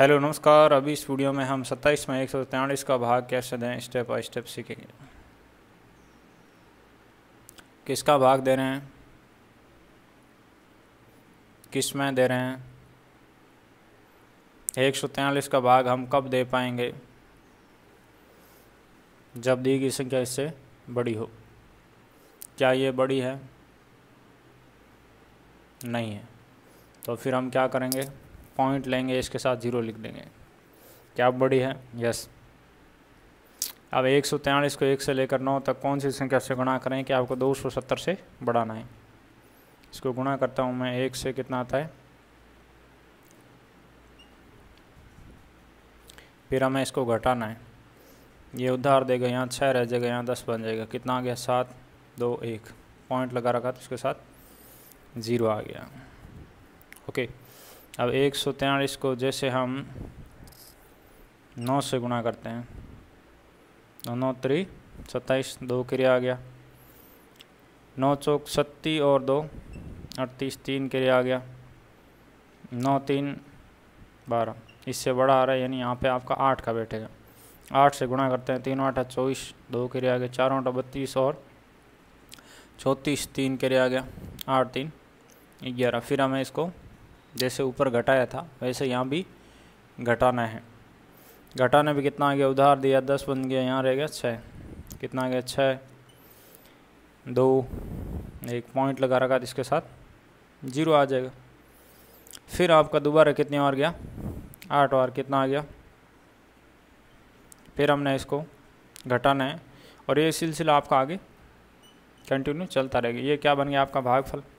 hello नमस्कार अभी इस वीडियो में हम सत्ताईस में एक सौ का भाग कैसे दें स्टेप बाई स्टेप सीखेंगे किसका भाग दे रहे हैं किस में दे रहे हैं एक सौ का भाग हम कब दे पाएंगे जब दी गई संख्या इससे बड़ी हो क्या ये बड़ी है नहीं है तो फिर हम क्या करेंगे पॉइंट लेंगे इसके साथ ज़ीरो लिख देंगे क्या बड़ी है यस अब एक सौ तैंतालीस को एक से लेकर नौ तक कौन सी संख्या से गुणा करें कि आपको दो सौ सत्तर से बढ़ाना है इसको गुणा करता हूँ मैं एक से कितना आता है फिर हमें इसको घटाना है ये उधार देगा यहाँ छः रह जाएगा यहाँ दस बन जाएगा कितना आ गया सात दो एक पॉइंट लगा रखा था इसके साथ ज़ीरो आ गया ओके अब एक सौ तेतालीस को जैसे हम नौ से गुणा करते हैं तो नौ त्री सत्ताईस दो क्रिया आ गया नौ चौक सत्ती और दो अड़तीस तीन क्रिया आ गया नौ तीन बारह इससे बड़ा आ रहा है यानी यहाँ पे आपका आठ का बैठेगा आठ से गुणा करते हैं तीन आठ चौबीस दो क्रिया आ गया चार आठा बत्तीस और चौंतीस तीन क्रिया आ गया आठ तीन ग्यारह फिर हमें इसको जैसे ऊपर घटाया था वैसे यहाँ भी घटाना है घटाने भी कितना आ गया उधार दिया दस बन गया यहाँ रह गया छः कितना आ गया छः दो एक पॉइंट लगा रखा इसके साथ जीरो आ जाएगा फिर आपका दोबारा कितने बार गया आठ बार कितना आ गया फिर हमने इसको घटाना है और ये सिलसिला आपका आगे कंटिन्यू चलता रहेगा ये क्या बन गया आपका भागफल